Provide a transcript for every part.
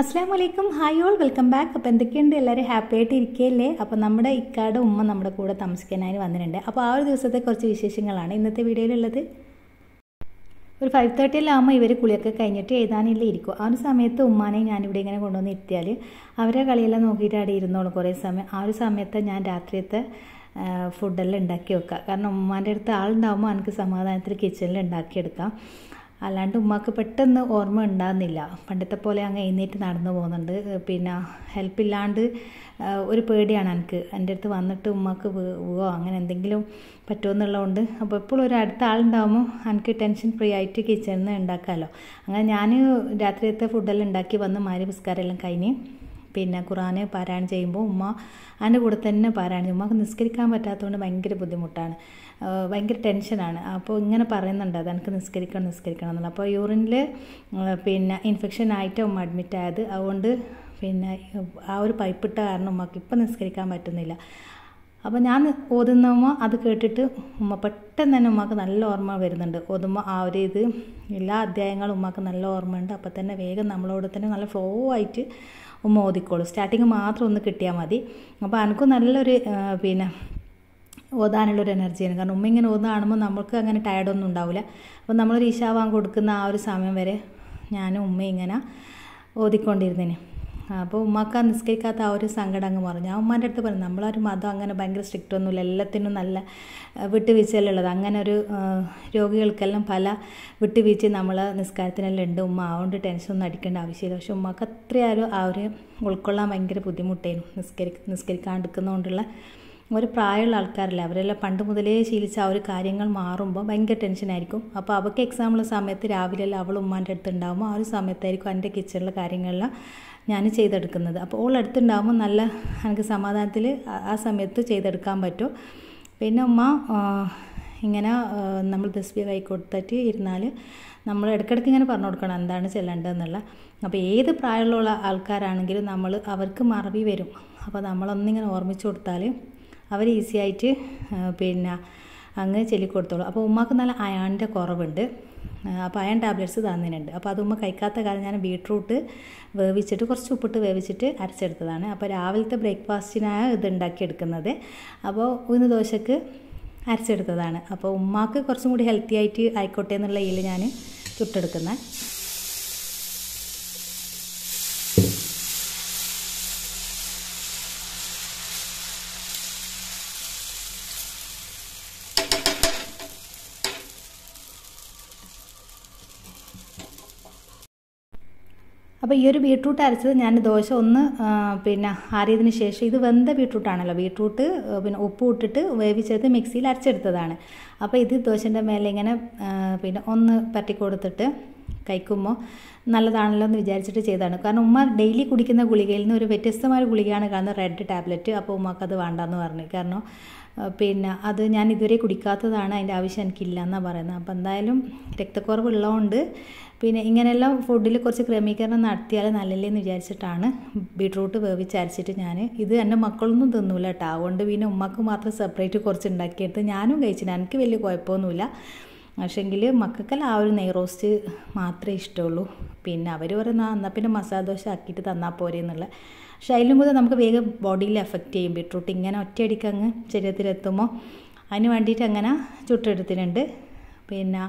അസ്സാം വലൈക്കും hi all welcome back അപ്പോൾ എന്തൊക്കെയുണ്ട് എല്ലാവരും ഹാപ്പി ആയിട്ട് ഇരിക്കുകയല്ലേ അപ്പോൾ നമ്മുടെ ഇക്കാട് ഉമ്മ നമ്മുടെ കൂടെ താമസിക്കാനായി വന്നിട്ടുണ്ട് അപ്പോൾ ആ ഒരു ദിവസത്തെ കുറച്ച് വിശേഷങ്ങളാണ് ഇന്നത്തെ വീഡിയോയിലുള്ളത് ഒരു ഫൈവ് തേർട്ടിയിലാകുമ്പോൾ ഇവർ കുളിയൊക്കെ കഴിഞ്ഞിട്ട് എഴുതാനില്ല ഇരിക്കും ആ ഒരു സമയത്ത് ഉമ്മാനെ ഞാനിവിടെ ഇങ്ങനെ കൊണ്ടുവന്ന് ഇരുത്തിയാൽ അവരെ കളിയെല്ലാം നോക്കിയിട്ട് അവിടെ ഇരുന്നോളും കുറേ സമയം ആ ഒരു സമയത്ത് ഞാൻ രാത്രിയത്തെ ഫുഡെല്ലാം ഉണ്ടാക്കി വെക്കുക കാരണം ഉമ്മാൻ്റെ അടുത്ത് ആളുണ്ടാകുമ്പോൾ എനിക്ക് സമാധാനത്തിൽ കിച്ചണിൽ ഉണ്ടാക്കിയെടുക്കാം അല്ലാണ്ട് ഉമ്മാക്ക് പെട്ടെന്ന് ഓർമ്മ ഉണ്ടാകുന്നില്ല പണ്ടത്തെ പോലെ അങ്ങ് എഴുന്നേറ്റ് നടന്നു പോകുന്നുണ്ട് പിന്നെ ഹെൽപ്പില്ലാണ്ട് ഒരു പേടിയാണ് എനിക്ക് എൻ്റെ അടുത്ത് വന്നിട്ട് ഉമ്മാക്ക് വീവോ അങ്ങനെ എന്തെങ്കിലും പറ്റുമെന്നുള്ളതുകൊണ്ട് അപ്പോൾ എപ്പോഴും ഒരു അടുത്ത ആളുണ്ടാകുമ്പോൾ എനിക്ക് ടെൻഷൻ ഫ്രീ ആയിട്ട് കിച്ചണിൽ നിന്ന് ഉണ്ടാക്കാമല്ലോ അങ്ങനെ ഞാൻ രാത്രിയത്തെ ഫുഡെല്ലാം ഉണ്ടാക്കി വന്ന് മാരി പുസ്കാരമെല്ലാം കഴിഞ്ഞ് പിന്നെ ഖുറാനെ പാരായണം ചെയ്യുമ്പോൾ ഉമ്മ അതിൻ്റെ കൂടെ തന്നെ പാരായണം ചെയ്യും ഉമ്മക്ക് നിസ്കരിക്കാൻ പറ്റാത്തതുകൊണ്ട് ഭയങ്കര ബുദ്ധിമുട്ടാണ് ഭയങ്കര ടെൻഷനാണ് അപ്പോൾ ഇങ്ങനെ പറയുന്നുണ്ട് അത് എനിക്ക് നിസ്കരിക്കണം നിസ്കരിക്കണം എന്നുള്ളത് അപ്പോൾ യൂറിനിൽ പിന്നെ ഇൻഫെക്ഷൻ ആയിട്ട് ഉമ്മ അഡ്മിറ്റ് ആയത് അതുകൊണ്ട് പിന്നെ ആ ഒരു പൈപ്പിട്ട കാരണം ഉമ്മക്ക് ഇപ്പം നിസ്കരിക്കാൻ പറ്റുന്നില്ല അപ്പോൾ ഞാൻ ഉമ്മ അത് കേട്ടിട്ട് ഉമ്മ പെട്ടെന്ന് തന്നെ ഉമ്മക്ക് നല്ല ഓർമ്മ വരുന്നുണ്ട് ഓതുമ്പോൾ ആ ഒരു ഇത് എല്ലാ അധ്യായങ്ങളും ഉമ്മക്ക് നല്ല ഓർമ്മയുണ്ട് അപ്പോൾ തന്നെ വേഗം നമ്മളോട് തന്നെ നല്ല ഫ്ലോ ആയിട്ട് ഉമ്മ ഓതിക്കോളൂ സ്റ്റാർട്ടിങ് മാത്രം ഒന്ന് കിട്ടിയാൽ മതി അപ്പോൾ എനിക്കും നല്ലൊരു പിന്നെ ഓതാനുള്ളൊരു എനർജിയാണ് കാരണം ഉമ്മ ഇങ്ങനെ ഓതുന്ന കാണുമ്പോൾ നമുക്ക് അങ്ങനെ ടയർഡൊന്നും ഉണ്ടാവില്ല അപ്പോൾ നമ്മളൊരു ഈശാവാൻ കൊടുക്കുന്ന ആ ഒരു സമയം വരെ ഞാനും ഉമ്മ ഇങ്ങനെ ഓതിക്കൊണ്ടിരുന്നേനെ അപ്പോൾ ഉമ്മാക്ക് ആ നിസ്കരിക്കാത്ത ആ ഒരു സങ്കടം അങ്ങ് പറഞ്ഞു ആ ഉമ്മാൻ്റെ അടുത്ത് പറഞ്ഞു നമ്മളൊരു മതം അങ്ങനെ ഭയങ്കര സ്ട്രിക്റ്റ് ഒന്നുമില്ല എല്ലാത്തിനും നല്ല വിട്ടുവീഴ്ചയിലുള്ളത് അങ്ങനെ ഒരു രോഗികൾക്കെല്ലാം പല വിട്ടുവീഴ്ച നമ്മൾ നിസ്കാരത്തിനെല്ലാം ഉണ്ട് ഉമ്മ അതുകൊണ്ട് ടെൻഷനൊന്നും അടിക്കേണ്ട ആവശ്യമില്ല പക്ഷെ ഉമ്മാക്ക് അത്രയാരും ആ ഒരു ഉൾക്കൊള്ളാൻ ഭയങ്കര ബുദ്ധിമുട്ടായിരുന്നു നിസ്കരി നിസ്കരിക്കാണ്ടിരിക്കുന്നതുകൊണ്ടുള്ള ഒരു പ്രായമുള്ള ആൾക്കാരല്ല അവരെല്ലാം പണ്ട് മുതലേ ശീലിച്ച ആ ഒരു കാര്യങ്ങൾ മാറുമ്പോൾ ഭയങ്കര ടെൻഷനായിരിക്കും അപ്പോൾ അവൾക്ക് എക്സാമുള്ള സമയത്ത് രാവിലെ എല്ലാം അവൾ ഉമ്മാൻ്റെ അടുത്ത് ഉണ്ടാകുമ്പോൾ ആ ഒരു സമയത്തായിരിക്കും എൻ്റെ കിച്ചണിലെ കാര്യങ്ങളെല്ലാം ഞാൻ ചെയ്തെടുക്കുന്നത് അപ്പോൾ ഓൾ അടുത്തുണ്ടാകുമ്പോൾ നല്ല എനിക്ക് സമാധാനത്തിൽ ആ സമയത്ത് ചെയ്തെടുക്കാൻ പറ്റും പിന്നെ ഉമ്മ ഇങ്ങനെ നമ്മൾ തസ്ബി കൈ കൊടുത്തിട്ട് ഇരുന്നാൽ നമ്മൾ ഇടയ്ക്കിടയ്ക്ക് ഇങ്ങനെ പറഞ്ഞു കൊടുക്കണം എന്താണ് ചെല്ലേണ്ടതെന്നുള്ള അപ്പോൾ ഏത് പ്രായമുള്ള ആൾക്കാരാണെങ്കിലും നമ്മൾ അവർക്ക് മറവി വരും അപ്പോൾ നമ്മളൊന്നിങ്ങനെ ഓർമ്മിച്ച് കൊടുത്താൽ അവർ ഈസി ആയിട്ട് പിന്നെ അങ്ങ് ചെല്ലിക്കൊടുത്തോളൂ അപ്പോൾ ഉമ്മക്ക് നല്ല അയാണിൻ്റെ കുറവുണ്ട് അപ്പോൾ അയൺ ടാബ്ലറ്റ്സ് തന്നിട്ടുണ്ട് അപ്പോൾ അതുമ്മ കഴിക്കാത്ത കാലം ഞാൻ ബീട്രൂട്ട് വേവിച്ചിട്ട് കുറച്ച് ഉപ്പിട്ട് വേവിച്ചിട്ട് അരച്ചെടുത്തതാണ് അപ്പോൾ രാവിലത്തെ ബ്രേക്ക്ഫാസ്റ്റിനായ ഇത് എടുക്കുന്നത് അപ്പോൾ ഇന്ന് ദോശക്ക് അരച്ചെടുത്തതാണ് അപ്പോൾ ഉമ്മാക്ക് കുറച്ചും കൂടി ഹെൽത്തി ആയിട്ട് ആയിക്കോട്ടെ എന്നുള്ള ഇതിൽ ഞാൻ ചുട്ടെടുക്കുന്നത് അപ്പോൾ ഈ ഒരു ബീട്രൂട്ട് അരച്ചത് ഞാൻ ദോശ ഒന്ന് പിന്നെ ആറിയതിന് ശേഷം ഇത് വെന്ത ബീട്രൂട്ടാണല്ലോ ബീട്രൂട്ട് പിന്നെ ഉപ്പ് ഇട്ടിട്ട് വേവിച്ചെടുത്ത് മിക്സിയിൽ അരച്ചെടുത്തതാണ് അപ്പോൾ ഇത് ദോശൻ്റെ മേലെ ഇങ്ങനെ പിന്നെ ഒന്ന് പറ്റി കൊടുത്തിട്ട് കഴിക്കുമ്പോൾ നല്ലതാണല്ലോ എന്ന് വിചാരിച്ചിട്ട് ചെയ്തതാണ് കാരണം ഉമ്മ ഡെയിലി കുടിക്കുന്ന ഗുളികയിൽ നിന്ന് ഒരു വ്യത്യസ്തമായ ഗുളികയാണ് കാണുന്നത് റെഡ് ടാബ്ലറ്റ് അപ്പോൾ ഉമ്മക്ക് അത് വേണ്ടെന്ന് പറഞ്ഞു കാരണം പിന്നെ അത് ഞാൻ ഇതുവരെ കുടിക്കാത്തതാണ് അതിൻ്റെ ആവശ്യം എനിക്കില്ല എന്നാണ് പറയുന്നത് അപ്പോൾ എന്തായാലും രക്തക്കുറവുള്ളതുകൊണ്ട് പിന്നെ ഇങ്ങനെയെല്ലാം ഫുഡിൽ കുറച്ച് ക്രമീകരണം നടത്തിയാൽ എന്ന് വിചാരിച്ചിട്ടാണ് ബീട്രൂട്ട് വേവിച്ചരച്ചിട്ട് ഞാൻ ഇത് എൻ്റെ മക്കളൊന്നും തിന്നൂല കേട്ടോ അതുകൊണ്ട് പിന്നെ ഉമ്മക്ക് മാത്രം സെപ്പറേറ്റ് കുറച്ച് ഉണ്ടാക്കിയെടുത്ത് ഞാനും കഴിച്ചില്ല എനിക്ക് വലിയ കുഴപ്പമൊന്നുമില്ല പക്ഷേങ്കിൽ മക്കൾക്കെല്ലാം ആ ഒരു നെയ് റോസ്റ്റ് മാത്രമേ ഇഷ്ടമുള്ളൂ പിന്നെ അവർ പറയുന്ന എന്നാൽ പിന്നെ മസാല ദോശ ആക്കിയിട്ട് തന്നാൽ പോരെ എന്നുള്ള പക്ഷെ അതിലും കൂടെ നമുക്ക് വേഗം ബോഡിയിൽ എഫക്റ്റ് ചെയ്യും ബീട്രൂട്ട് ഇങ്ങനെ ഒറ്റയടിക്ക് അങ്ങ് ശരീരത്തിലെത്തുമ്പോൾ അതിന് വേണ്ടിയിട്ട് അങ്ങനെ ചുട്ടെടുത്തിട്ടുണ്ട് പിന്നെ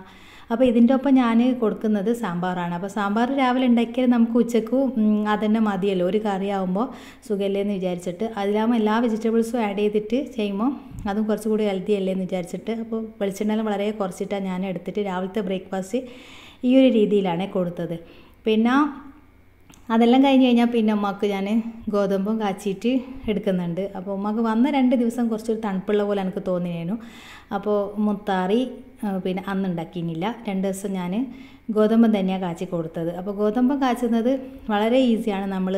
അപ്പോൾ ഇതിൻ്റെ ഒപ്പം ഞാൻ കൊടുക്കുന്നത് സാമ്പാറാണ് അപ്പോൾ സാമ്പാർ രാവിലെ ഉണ്ടാക്കിയാൽ നമുക്ക് ഉച്ചക്ക് അതന്നെ മതിയല്ലോ ഒരു കറി ആകുമ്പോൾ സുഖമല്ലേ എന്ന് വിചാരിച്ചിട്ട് അതിലാകുമ്പോൾ എല്ലാ വെജിറ്റബിൾസും ആഡ് ചെയ്തിട്ട് ചെയ്യുമ്പോൾ അതും കുറച്ചുകൂടി ഹെൽത്തി അല്ലേ എന്ന് വിചാരിച്ചിട്ട് അപ്പോൾ വെളിച്ചെണ്ണയിൽ വളരെ കുറച്ചിട്ടാണ് ഞാൻ എടുത്തിട്ട് രാവിലത്തെ ബ്രേക്ക്ഫാസ്റ്റ് ഈ ഒരു രീതിയിലാണ് കൊടുത്തത് പിന്നെ അതെല്ലാം കഴിഞ്ഞ് കഴിഞ്ഞാൽ പിന്നെ ഉമ്മക്ക് ഞാൻ ഗോതമ്പും കാച്ചിയിട്ട് എടുക്കുന്നുണ്ട് അപ്പോൾ ഉമ്മക്ക് വന്ന രണ്ട് ദിവസം കുറച്ചൊരു തണുപ്പുള്ള പോലെ എനിക്ക് തോന്നിയായിരുന്നു അപ്പോൾ മുത്താറി പിന്നെ അന്ന് ഉണ്ടാക്കിയിരുന്നില്ല രണ്ട് ദിവസം ഞാൻ ഗോതമ്പ് തന്നെയാണ് കാച്ചി കൊടുത്തത് അപ്പോൾ ഗോതമ്പ് കാച്ചുന്നത് വളരെ ഈസിയാണ് നമ്മൾ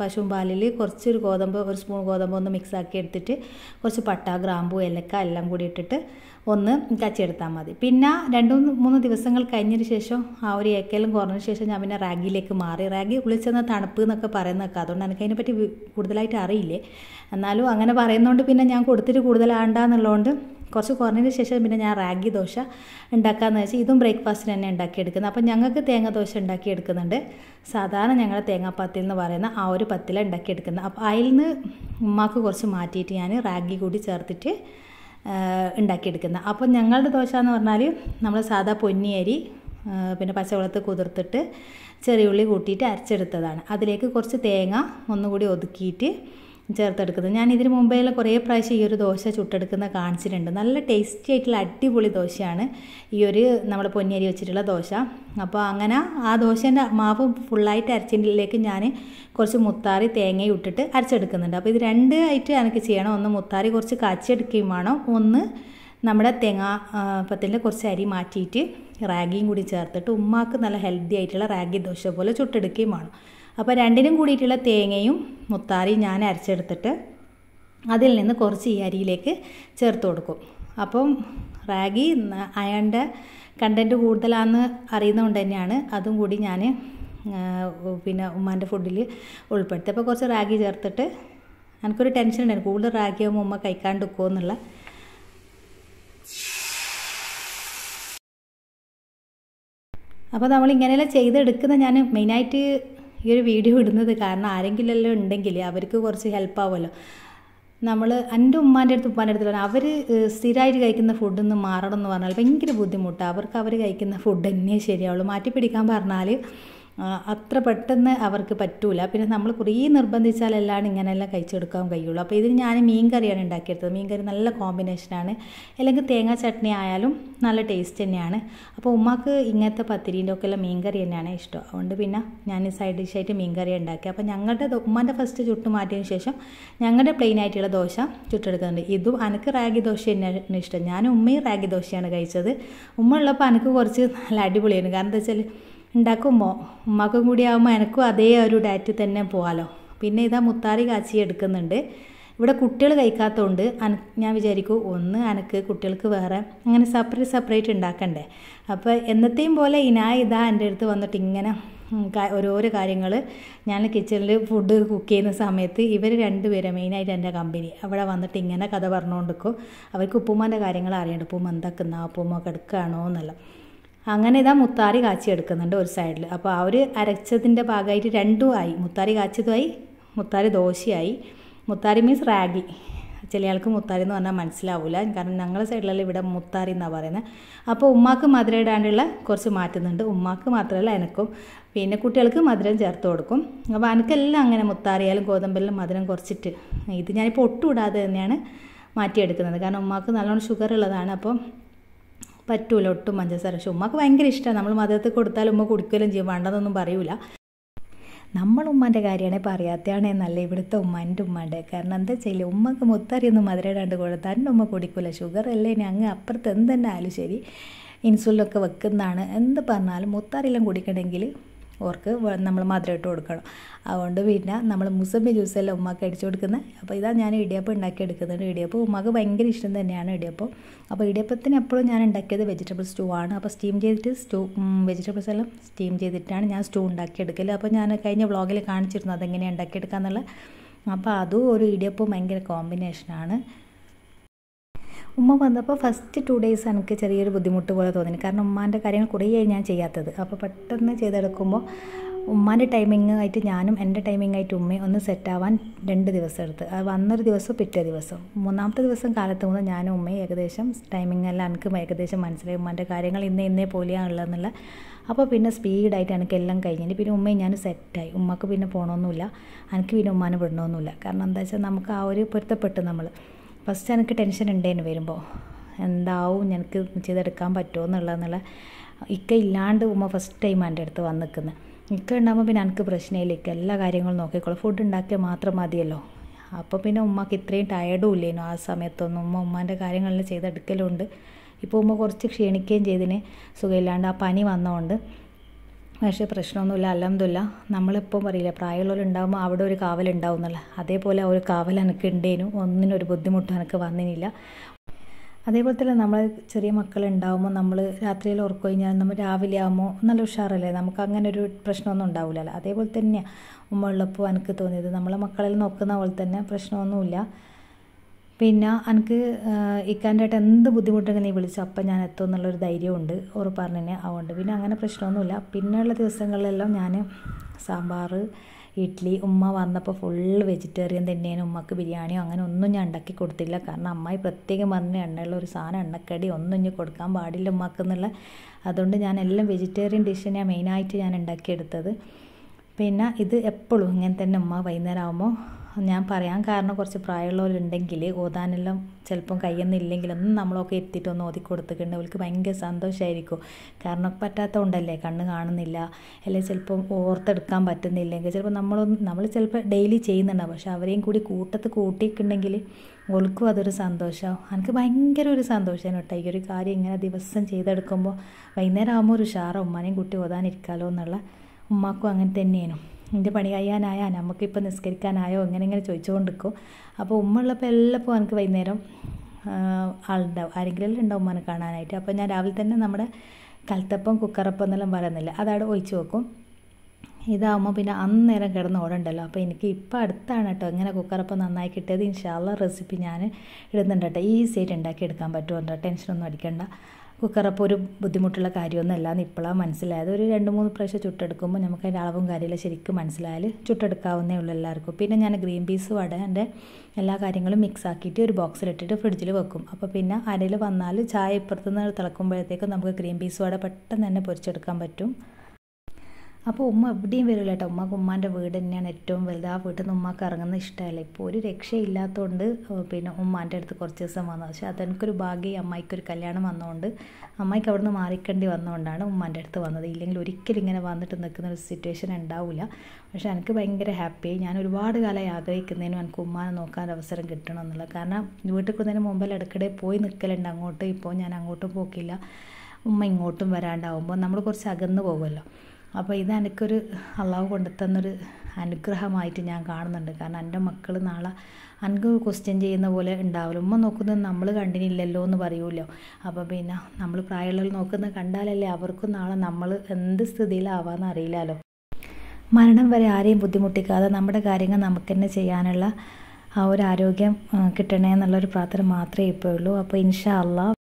പശുവും പാലിൽ കുറച്ചൊരു ഗോതമ്പ് ഒരു സ്പൂൺ ഗോതമ്പ് ഒന്ന് മിക്സാക്കി എടുത്തിട്ട് കുറച്ച് പട്ട ഗ്രാമ്പു ഏലക്ക എല്ലാം കൂടി ഇട്ടിട്ട് ഒന്ന് കച്ചെടുത്താൽ മതി പിന്നെ രണ്ട് മൂന്ന് ദിവസങ്ങൾ കഴിഞ്ഞതിന് ശേഷം ആ ഒരു ഏക്കലും കുറഞ്ഞതിന് ശേഷം ഞാൻ പിന്നെ റാഗിയിലേക്ക് മാറി റാഗി കുളിച്ചെന്ന തണുപ്പ് എന്നൊക്കെ പറയുന്നൊക്കെ അതുകൊണ്ട് എനിക്ക് അതിനെപ്പറ്റി കൂടുതലായിട്ട് അറിയില്ലേ എന്നാലും അങ്ങനെ പറയുന്നതുകൊണ്ട് പിന്നെ ഞാൻ കൊടുത്തിട്ട് കൂടുതലാണ്ടെന്നുള്ളതുകൊണ്ട് കുറച്ച് കുറഞ്ഞതിന് ശേഷം പിന്നെ ഞാൻ റാഗി ദോശ ഉണ്ടാക്കാമെന്ന് വെച്ചാൽ ഇതും ബ്രേക്ക്ഫാസ്റ്റിന് തന്നെ ഉണ്ടാക്കിയെടുക്കുന്നത് അപ്പം ഞങ്ങൾക്ക് തേങ്ങ ദോശ ഉണ്ടാക്കിയെടുക്കുന്നുണ്ട് സാധാരണ ഞങ്ങളുടെ തേങ്ങാപ്പത്തിൽ എന്ന് പറയുന്ന ആ ഒരു പത്തില ഉണ്ടാക്കിയെടുക്കുന്നത് അപ്പോൾ അതിൽ നിന്ന് ഉമ്മാക്ക് കുറച്ച് മാറ്റിയിട്ട് ഞാൻ റാഗി കൂടി ചേർത്തിട്ട് ഉണ്ടാക്കിയെടുക്കുന്നത് അപ്പോൾ ഞങ്ങളുടെ ദോശ എന്ന് പറഞ്ഞാൽ നമ്മൾ സാധാ പൊന്നിയരി പിന്നെ പച്ചവെള്ളത്ത് കുതിർത്തിട്ട് ചെറിയ ഉള്ളി കൂട്ടിയിട്ട് അരച്ചെടുത്തതാണ് അതിലേക്ക് കുറച്ച് തേങ്ങ ഒന്നുകൂടി ഒതുക്കിയിട്ട് ചേർത്തെടുക്കുന്നത് ഞാൻ ഇതിന് മുമ്പേയുള്ള കുറേ പ്രാവശ്യം ഈ ഒരു ദോശ ചുട്ടെടുക്കുന്ന കാണിച്ചിട്ടുണ്ട് നല്ല ടേസ്റ്റി ആയിട്ടുള്ള അടിപൊളി ദോശയാണ് ഈ ഒരു നമ്മൾ പൊന്നിയരി വെച്ചിട്ടുള്ള ദോശ അപ്പോൾ അങ്ങനെ ആ ദോശേൻ്റെ മാവ് ഫുള്ളായിട്ട് അരച്ചതിലേക്ക് ഞാൻ കുറച്ച് മുത്താറി തേങ്ങയും ഇട്ടിട്ട് അരച്ചെടുക്കുന്നുണ്ട് അപ്പോൾ ഇത് രണ്ട് ആയിട്ട് എനിക്ക് ചെയ്യണം ഒന്ന് മുത്താറി കുറച്ച് കാച്ചിയെടുക്കുകയും വേണം ഒന്ന് നമ്മുടെ തേങ്ങ പത്തിൻ്റെ കുറച്ച് അരി മാറ്റിയിട്ട് റാഗിയും കൂടി ചേർത്തിട്ട് ഉമ്മാക്ക് നല്ല ഹെൽത്തി ആയിട്ടുള്ള റാഗി ദോശ പോലെ ചുട്ടെടുക്കുകയും വേണം അപ്പോൾ രണ്ടിനും കൂടിയിട്ടുള്ള തേങ്ങയും മുത്താറി ഞാൻ അരച്ചെടുത്തിട്ട് അതിൽ നിന്ന് കുറച്ച് ഈ അരിയിലേക്ക് ചേർത്ത് കൊടുക്കും അപ്പം റാഗി അയാളുടെ കണ്ടൻറ്റ് കൂടുതലാണെന്ന് അറിയുന്നതുകൊണ്ട് തന്നെയാണ് അതും കൂടി ഞാൻ പിന്നെ ഉമ്മാൻ്റെ ഫുഡിൽ ഉൾപ്പെടുത്തി അപ്പോൾ കുറച്ച് റാഗി ചേർത്തിട്ട് എനിക്കൊരു ടെൻഷൻ ഉണ്ടായിരുന്നു കൂടുതൽ റാഗി ഉമ്മ കഴിക്കാണ്ട് എന്നുള്ള അപ്പോൾ നമ്മളിങ്ങനെയെല്ലാം ചെയ്തെടുക്കുന്ന ഞാൻ മെയിനായിട്ട് ഈ ഒരു വീഡിയോ ഇടുന്നത് കാരണം ആരെങ്കിലെല്ലാം ഉണ്ടെങ്കിൽ അവർക്ക് കുറച്ച് ഹെൽപ്പ് ആവുമല്ലോ നമ്മൾ എൻ്റെ ഉമ്മാൻ്റെ അടുത്ത് ഉപ്പാൻ്റെ അടുത്ത് അവർ സ്ഥിരമായിട്ട് കഴിക്കുന്ന ഫുഡിൽ നിന്ന് മാറണം എന്ന് പറഞ്ഞാൽ ഭയങ്കര ബുദ്ധിമുട്ടാണ് അവർക്ക് അവർ കഴിക്കുന്ന ഫുഡ് തന്നെ ശരിയാവുള്ളൂ മാറ്റി പിടിക്കാൻ പറഞ്ഞാൽ അത്ര പെട്ടെന്ന് അവർക്ക് പറ്റൂല പിന്നെ നമ്മൾ കുറേ നിർബന്ധിച്ചാലല്ലാണ് ഇങ്ങനെയെല്ലാം കഴിച്ചെടുക്കാൻ കഴിയുള്ളൂ അപ്പോൾ ഇതിന് ഞാൻ മീൻ കറിയാണ് ഉണ്ടാക്കിയെടുത്തത് മീൻ കറി നല്ല കോമ്പിനേഷനാണ് അല്ലെങ്കിൽ തേങ്ങാ ചട്നി ആയാലും നല്ല ടേസ്റ്റ് തന്നെയാണ് അപ്പോൾ ഉമ്മാക്ക് ഇങ്ങനത്തെ പത്തിരീൻ്റെ ഒക്കെ എല്ലാം മീൻ കറി തന്നെയാണ് ഇഷ്ടം അതുകൊണ്ട് പിന്നെ ഞാൻ സൈഡ് ഡിഷായിട്ട് മീൻ കറി ഉണ്ടാക്കി അപ്പോൾ ഞങ്ങളുടെ ഉമ്മാൻ്റെ ഫസ്റ്റ് ചുട്ട് മാറ്റിയതിന് ശേഷം ഞങ്ങളുടെ പ്ലെയിൻ ആയിട്ടുള്ള ദോശ ചുട്ടെടുക്കുന്നുണ്ട് ഇതും എനിക്ക് റാഗി ദോശ തന്നെയാണ് ഇഷ്ടം ഞാൻ ഉമ്മയും റാഗി ദോശയാണ് കഴിച്ചത് ഉമ്മ ഉള്ളപ്പോൾ എനിക്ക് കുറച്ച് നല്ല അടിപൊളിയാണ് കാരണം എന്താ വെച്ചാൽ ഉണ്ടാക്കുമ്പോൾ ഉമ്മക്കും കൂടി ആകുമ്പോൾ എനിക്കും അതേ ഒരു ഡയറ്റ് തന്നെ പോകാമല്ലോ പിന്നെ ഇതാ മുത്താറി കാച്ചി എടുക്കുന്നുണ്ട് ഇവിടെ കുട്ടികൾ കഴിക്കാത്തതുകൊണ്ട് ഞാൻ വിചാരിക്കും ഒന്ന് അനക്ക് കുട്ടികൾക്ക് വേറെ അങ്ങനെ സെപ്പറേറ്റ് സെപ്പറേറ്റ് ഉണ്ടാക്കണ്ടേ അപ്പോൾ എന്നത്തെയും പോലെ ഇനാ ഇതാ എൻ്റെ അടുത്ത് വന്നിട്ട് ഇങ്ങനെ ഓരോരോ കാര്യങ്ങൾ ഞാൻ കിച്ചണിൽ ഫുഡ് കുക്ക് ചെയ്യുന്ന സമയത്ത് ഇവർ രണ്ടുപേരും മെയിനായിട്ട് എൻ്റെ കമ്പനി അവിടെ വന്നിട്ട് ഇങ്ങനെ കഥ പറഞ്ഞുകൊണ്ടിരിക്കും അവർക്ക് ഉപ്പുമാൻ്റെ കാര്യങ്ങൾ അറിയേണ്ട ഉപ്പുമ എന്താക്കുന്ന ഉപ്പുമ്മ കിടക്കുകയാണോ എന്നെല്ലാം അങ്ങനെ ഇതാ മുത്താറി എടുക്കുന്നുണ്ട് ഒരു സൈഡിൽ അപ്പോൾ ആ ഒരു അരച്ചതിൻ്റെ ഭാഗമായിട്ട് രണ്ടും ആയി മുത്താറി കാച്ചതുമായി മുത്താറി ദോശയായി മുത്താറി മീൻസ് റാഗി ചില ആൾക്ക് മുത്താരി എന്ന് പറഞ്ഞാൽ മനസ്സിലാവില്ല കാരണം ഞങ്ങളുടെ സൈഡിലല്ല ഇവിടെ മുത്താരി എന്നാണ് പറയുന്നത് അപ്പോൾ ഉമ്മാക്ക് മധുര ഇടാണ്ടുള്ള കുറച്ച് മാറ്റുന്നുണ്ട് ഉമ്മാക്ക് മാത്രമല്ല എനക്കും പിന്നെ കുട്ടികൾക്ക് മധുരം ചേർത്ത് കൊടുക്കും അപ്പോൾ എനിക്കെല്ലാം അങ്ങനെ മുത്താറിയാലും ഗോതമ്പെല്ലാം മധുരം കുറച്ചിട്ട് ഇത് ഞാനിപ്പോൾ ഒട്ടും ഇടാതെ തന്നെയാണ് മാറ്റിയെടുക്കുന്നത് കാരണം ഉമ്മാക്ക് നല്ലോണം ഷുഗർ ഉള്ളതാണ് അപ്പം പറ്റൂല ഒട്ടും പഞ്ചസാര പക്ഷെ ഉമ്മക്ക് ഭയങ്കര ഇഷ്ടമാണ് നമ്മൾ മധുരത്തിൽ കൊടുത്താൽ ഉമ്മ കുടിക്കലും ചെയ്യും വേണ്ടതൊന്നും പറയൂല നമ്മൾ ഉമ്മാൻ്റെ കാര്യമാണെങ്കിൽ പറയാത്തതാണ് നല്ല ഇവിടുത്തെ എൻ്റെ ഉമ്മാൻ്റെ കാരണം എന്താ ചെയ്യില്ല ഉമ്മക്ക് മുത്തറിയൊന്നും മധുരയിടാണ്ട് കൊടുത്താൽ എൻ്റെ ഉമ്മ കുടിക്കൂല ഷുഗർ അല്ലേ ഇനി അങ്ങ് അപ്പുറത്ത് എന്തെന്നാലും ശരി ഇൻസുലിനൊക്കെ വെക്കുന്നതാണ് എന്ത് പറഞ്ഞാലും മുത്തറിയെല്ലാം കുടിക്കണമെങ്കിൽ ഓർക്ക് നമ്മൾ മധുരം ഇട്ട് കൊടുക്കണം അതുകൊണ്ട് പിന്നെ നമ്മൾ മുസമ്പി ജ്യൂസല്ല ഉമ്മക്ക് അടിച്ചു കൊടുക്കുന്നത് അപ്പോൾ ഇതാ ഞാൻ ഇടിയപ്പം ഉണ്ടാക്കി എടുക്കുന്നുണ്ട് ഇടിയപ്പം ഉമ്മക്ക് ഭയങ്കര ഇഷ്ടം തന്നെയാണ് ഇടിയപ്പം അപ്പോൾ ഇടിയപ്പത്തിന് എപ്പോഴും ഞാൻ ഉണ്ടാക്കിയത് വെജിറ്റബിൾ സ്റ്റൂ ആണ് അപ്പോൾ സ്റ്റീം ചെയ്തിട്ട് സ്റ്റൂ വെജിറ്റബിൾസ് എല്ലാം സ്റ്റീം ചെയ്തിട്ടാണ് ഞാൻ സ്റ്റൂ ഉണ്ടാക്കിയെടുക്കൽ അപ്പോൾ ഞാൻ കഴിഞ്ഞ വ്ളോഗിൽ കാണിച്ചിരുന്നു അതെങ്ങനെയാണ് ഉണ്ടാക്കിയെടുക്കുക അപ്പോൾ അതും ഒരു ഇടിയപ്പം ഭയങ്കര കോമ്പിനേഷനാണ് ഉമ്മ വന്നപ്പോൾ ഫസ്റ്റ് ടു ഡേയ്സ് എനിക്ക് ചെറിയൊരു ബുദ്ധിമുട്ട് പോലെ തോന്നി കാരണം ഉമ്മാൻ്റെ കാര്യങ്ങൾ കുറേ ഞാൻ ചെയ്യാത്തത് അപ്പോൾ പെട്ടെന്ന് ചെയ്തെടുക്കുമ്പോൾ ഉമ്മാൻ്റെ ടൈമിംഗ് ആയിട്ട് ഞാനും എൻ്റെ ടൈമിംഗ് ആയിട്ട് ഉമ്മയും ഒന്ന് സെറ്റാവാൻ രണ്ട് ദിവസം എടുത്ത് അത് വന്നൊരു ദിവസം പിറ്റേ ദിവസം മൂന്നാമത്തെ ദിവസം കാലത്ത് മുതൽ ഞാനും ഉമ്മയും ഏകദേശം ടൈമിംഗ് എല്ലാം എനിക്ക് ഏകദേശം മനസ്സിലായി ഉമ്മാൻ്റെ കാര്യങ്ങൾ ഇന്നേ ഇന്നേ പോലെയാണുള്ളതെന്നുള്ള അപ്പോൾ പിന്നെ സ്പീഡായിട്ട് എനിക്ക് എല്ലാം കഴിഞ്ഞിട്ട് പിന്നെ ഉമ്മയും ഞാൻ സെറ്റായി ഉമ്മക്ക് പിന്നെ പോകണമെന്നില്ല എനിക്ക് പിന്നെ ഉമ്മാനെ വിടണമെന്നില്ല കാരണം എന്താ വെച്ചാൽ നമുക്ക് ആ ഒരു പൊരുത്തപ്പെട്ട് നമ്മൾ ഫസ്റ്റ് എനിക്ക് ടെൻഷൻ ഉണ്ടായിരുന്നു വരുമ്പോൾ എന്താവും എനിക്ക് ചെയ്തെടുക്കാൻ പറ്റുമോ എന്നുള്ളതെന്നുള്ള ഇക്ക ഇല്ലാണ്ട് ഉമ്മ ഫസ്റ്റ് ടൈം എൻ്റെ അടുത്ത് വന്ന് നിൽക്കുന്നത് ഇക്ക ഉണ്ടാകുമ്പോൾ പിന്നെ എനിക്ക് പ്രശ്നമില്ല ഇക്ക എല്ലാ കാര്യങ്ങളും നോക്കിക്കോളും ഫുഡ് ഉണ്ടാക്കിയാൽ മാത്രം മതിയല്ലോ അപ്പോൾ പിന്നെ ഉമ്മക്ക് ഇത്രയും ടയർഡും ഇല്ലേനു ആ സമയത്തൊന്നും ഉമ്മ ഉമ്മാൻ്റെ കാര്യങ്ങളെല്ലാം ചെയ്തെടുക്കലുണ്ട് ഇപ്പോൾ ഉമ്മ കുറച്ച് ക്ഷീണിക്കുകയും ചെയ്തിന് സുഖമില്ലാണ്ട് ആ പനി വന്നതുകൊണ്ട് പക്ഷേ പ്രശ്നമൊന്നുമില്ല അലഹമില്ല നമ്മളിപ്പോൾ പറയില്ല ഉണ്ടാകുമ്പോൾ അവിടെ ഒരു കാവൽ ഉണ്ടാവും എന്നുള്ള അതേപോലെ ഒരു കാവൽ എനിക്ക് ഉണ്ടേനു ഒന്നിനൊരു ബുദ്ധിമുട്ട് എനിക്ക് വന്നിനില്ല അതേപോലെ തന്നെ നമ്മൾ ചെറിയ മക്കൾ ഉണ്ടാകുമ്പോൾ നമ്മൾ രാത്രിയിൽ ഉറക്കം കഴിഞ്ഞാൽ നമ്മൾ രാവിലെ ആകുമ്പോൾ നല്ല ഉഷാറല്ലേ നമുക്ക് അങ്ങനെ ഒരു പ്രശ്നമൊന്നും ഉണ്ടാവില്ലല്ലോ അതേപോലെ തന്നെയാണ് ഉമ്മ ഉള്ളപ്പോൾ എനിക്ക് തോന്നിയത് നമ്മളെ മക്കളിൽ നോക്കുന്ന പോലെ തന്നെ പ്രശ്നമൊന്നുമില്ല പിന്നെ എനിക്ക് ഇക്കാൻ്റായിട്ട് എന്ത് ബുദ്ധിമുട്ടുണ്ടെങ്കിൽ നീ വിളിച്ചു അപ്പം ഞാൻ എത്തും എന്നുള്ളൊരു ധൈര്യമുണ്ട് ഓറ് പറഞ്ഞതിനെ അതുകൊണ്ട് പിന്നെ അങ്ങനെ പ്രശ്നമൊന്നുമില്ല പിന്നെയുള്ള ദിവസങ്ങളിലെല്ലാം ഞാൻ സാമ്പാർ ഇഡ്ഡലി ഉമ്മ വന്നപ്പോൾ ഫുള്ള് വെജിറ്റേറിയൻ തന്നെയാണ് ഉമ്മക്ക് ബിരിയാണിയോ അങ്ങനെ ഒന്നും ഞാൻ ഉണ്ടാക്കി കൊടുത്തില്ല കാരണം അമ്മായി പ്രത്യേകം പറഞ്ഞ എണ്ണയുള്ള ഒരു സാധനം എണ്ണക്കടി ഒന്നും ഇനി കൊടുക്കാൻ പാടില്ല എന്നുള്ള അതുകൊണ്ട് ഞാൻ എല്ലാം വെജിറ്റേറിയൻ ഡിഷ് തന്നെയാണ് മെയിനായിട്ട് ഞാൻ ഉണ്ടാക്കിയെടുത്തത് പിന്നെ ഇത് എപ്പോഴും ഇങ്ങനെ തന്നെ ഉമ്മ വൈകുന്നേരം ആകുമ്പോൾ ഞാൻ പറയാൻ കാരണം കുറച്ച് പ്രായമുള്ളവരുണ്ടെങ്കിൽ ഓതാനെല്ലാം ചിലപ്പം കയ്യൊന്നില്ലെങ്കിലൊന്നും നമ്മളൊക്കെ എത്തിയിട്ടൊന്ന് ഓതി കൊടുത്തിട്ടുണ്ട് അവർക്ക് ഭയങ്കര സന്തോഷമായിരിക്കും കാരണം കൊണ്ടല്ലേ കണ്ണ് കാണുന്നില്ല അല്ലെങ്കിൽ ചിലപ്പം ഓർത്തെടുക്കാൻ പറ്റുന്നില്ലെങ്കിൽ ചിലപ്പോൾ നമ്മൾ നമ്മൾ ചിലപ്പോൾ ഡെയിലി ചെയ്യുന്നുണ്ടാവും പക്ഷെ അവരെയും കൂടി കൂട്ടത്ത് കൂട്ടിയിട്ടുണ്ടെങ്കിൽ ഓൾക്കും അതൊരു സന്തോഷമാവും എനിക്ക് ഭയങ്കര ഒരു സന്തോഷമാണ് കേട്ടോ ഈ ഒരു കാര്യം ഇങ്ങനെ ദിവസം ചെയ്തെടുക്കുമ്പോൾ വൈകുന്നേരം ആകുമ്പോൾ ഒരു ഷാറോ ഉമ്മാനെയും കുട്ടി ഓതാനിരിക്കാമല്ലോ എന്നുള്ള ഉമ്മാക്കും അങ്ങനെ തന്നെയാണ് എൻ്റെ പണി കഴിയാനായ നമുക്കിപ്പോൾ നിസ്കരിക്കാനായോ എങ്ങനെ ഇങ്ങനെ ചോദിച്ചുകൊണ്ടിരിക്കും അപ്പോൾ ഉമ്മ ഉള്ളപ്പോൾ എല്ലപ്പോൾ എനിക്ക് വൈകുന്നേരം ആളുണ്ടാവും ആരെങ്കിലും ഉണ്ടാവും ഉമ്മനെ കാണാനായിട്ട് അപ്പോൾ ഞാൻ രാവിലെ തന്നെ നമ്മുടെ കൽത്തപ്പം കുക്കറപ്പം എന്നെല്ലാം പറയുന്നില്ല അതവിടെ ഒഴിച്ചു വെക്കും ഇതാവുമ്പോൾ പിന്നെ അന്നേരം കിടന്ന് ഓടണ്ടല്ലോ അപ്പോൾ എനിക്ക് ഇപ്പോൾ അടുത്താണ് കേട്ടോ ഇങ്ങനെ കുക്കറപ്പം നന്നായി കിട്ടിയത് ഇൻഷാല്ല റെസിപ്പി ഞാൻ ഇടുന്നുണ്ട് കേട്ടോ ഈസി ആയിട്ട് ഉണ്ടാക്കി എടുക്കാൻ പറ്റുമോ കേട്ടോ ടെൻഷനൊന്നും അടിക്കണ്ട കുക്കറപ്പോൾ ഒരു ബുദ്ധിമുട്ടുള്ള കാര്യമൊന്നുമല്ല എന്ന് ഇപ്പോഴാണ് മനസ്സിലായത് ഒരു രണ്ട് മൂന്ന് പ്രാവശ്യം ചുട്ടെടുക്കുമ്പോൾ നമുക്ക് അതിൻ്റെ അളവും കാര്യമില്ല ശരിക്കും മനസ്സിലായാൽ ചുട്ടെടുക്കാവുന്നേ ഉള്ളൂ എല്ലാവർക്കും പിന്നെ ഞാൻ ഗ്രീൻ പീസ് വട എൻ്റെ എല്ലാ കാര്യങ്ങളും മിക്സ് ആക്കിയിട്ട് ഒരു ബോക്സിലിട്ടിട്ട് ഫ്രിഡ്ജിൽ വെക്കും അപ്പോൾ പിന്നെ അരയിൽ വന്നാൽ ചായ ഇപ്പുറത്തുനിന്ന് തിളക്കുമ്പോഴത്തേക്കും നമുക്ക് ഗ്രീൻ പീസ് വട പെട്ടെന്ന് തന്നെ പൊരിച്ചെടുക്കാൻ പറ്റും അപ്പോൾ ഉമ്മ എവിടെയും വരില്ല കേട്ടോ ഉമ്മക്ക് ഉമ്മാൻ്റെ വീട് തന്നെയാണ് ഏറ്റവും വലുത് ആ വീട്ടിൽ നിന്ന് ഉമ്മക്ക് ഇറങ്ങുന്ന ഇഷ്ടമല്ല ഇപ്പോൾ ഒരു രക്ഷയില്ലാത്തതുകൊണ്ട് പിന്നെ ഉമ്മാൻ്റെ അടുത്ത് കുറച്ച് ദിവസം വന്നു പക്ഷേ അതെനിക്കൊരു ഭാഗ്യം അമ്മായിക്കൊരു കല്യാണം വന്നതുകൊണ്ട് അമ്മായിക്ക് അവിടെ നിന്ന് മാറിക്കേണ്ടി വന്നതുകൊണ്ടാണ് ഉമ്മാൻ്റെ അടുത്ത് വന്നത് ഇല്ലെങ്കിൽ ഒരിക്കലും ഇങ്ങനെ വന്നിട്ട് നിൽക്കുന്ന ഒരു സിറ്റുവേഷൻ ഉണ്ടാവില്ല പക്ഷേ എനിക്ക് ഭയങ്കര ഹാപ്പിയായി ഞാൻ ഒരുപാട് കാലമായി ആഗ്രഹിക്കുന്നതിനും എനിക്ക് ഉമ്മാനെ നോക്കാൻ അവസരം കിട്ടണം എന്നുള്ള കാരണം വീട്ടിൽ കൂടുന്നതിന് മുമ്പിൽ ഇടയ്ക്കിടെ പോയി നിൽക്കലുണ്ട് അങ്ങോട്ട് ഇപ്പോൾ ഞാൻ അങ്ങോട്ടും പോക്കില്ല ഉമ്മ ഇങ്ങോട്ടും വരാണ്ടാവുമ്പോൾ നമ്മൾ കുറച്ച് അകന്ന് പോകുമല്ലോ അപ്പോൾ ഇത് എനിക്കൊരു അള്ളാഹു കൊണ്ടുത്തന്നൊരു അനുഗ്രഹമായിട്ട് ഞാൻ കാണുന്നുണ്ട് കാരണം എൻ്റെ മക്കൾ നാളെ എനിക്ക് ക്വസ്റ്റ്യൻ ചെയ്യുന്ന പോലെ ഉണ്ടാവില്ല ഉമ്മ നോക്കുന്നത് നമ്മൾ കണ്ടിനില്ലല്ലോ എന്ന് പറയുമല്ലോ അപ്പോൾ പിന്നെ നമ്മൾ പ്രായമുള്ളവർ നോക്കുന്നത് കണ്ടാലല്ലേ അവർക്കും നാളെ നമ്മൾ എന്ത് സ്ഥിതിയിലാവാന്ന് അറിയില്ലല്ലോ മരണം വരെ ആരെയും ബുദ്ധിമുട്ടിക്കാതെ നമ്മുടെ കാര്യങ്ങൾ നമുക്ക് തന്നെ ചെയ്യാനുള്ള ആ ഒരു ആരോഗ്യം കിട്ടണേ എന്നുള്ളൊരു പ്രാർത്ഥന മാത്രമേ ഉള്ളൂ അപ്പോൾ ഇൻഷാ അള്ളാഹ്